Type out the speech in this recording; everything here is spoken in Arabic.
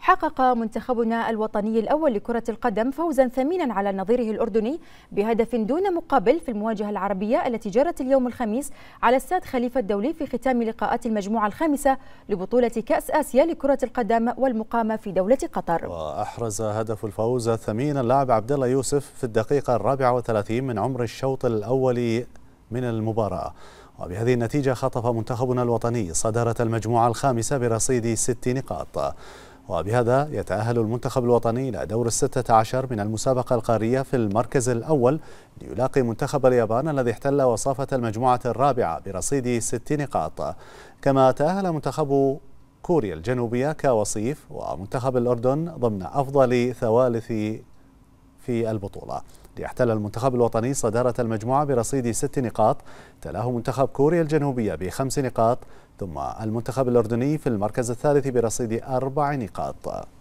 حقق منتخبنا الوطني الأول لكرة القدم فوزا ثمينا على نظيره الأردني بهدف دون مقابل في المواجهة العربية التي جرت اليوم الخميس على استاد خليفة الدولي في ختام لقاءات المجموعة الخامسة لبطولة كأس آسيا لكرة القدم والمقامة في دولة قطر وأحرز هدف الفوز ثمينا اللاعب عبد الله يوسف في الدقيقة الرابعة وثلاثين من عمر الشوط الأول من المباراة وبهذه النتيجة خطف منتخبنا الوطني صدارة المجموعة الخامسة برصيد ست نقاط وبهذا يتأهل المنتخب الوطني إلى دور الستة عشر من المسابقة القارية في المركز الأول ليلاقي منتخب اليابان الذي احتل وصافة المجموعة الرابعة برصيد ست نقاط كما تأهل منتخب كوريا الجنوبية كوصيف ومنتخب الأردن ضمن أفضل ثوالث في البطولة ليحتل المنتخب الوطني صدارة المجموعة برصيد ست نقاط تلاه منتخب كوريا الجنوبية بخمس نقاط ثم المنتخب الأردني في المركز الثالث برصيد أربع نقاط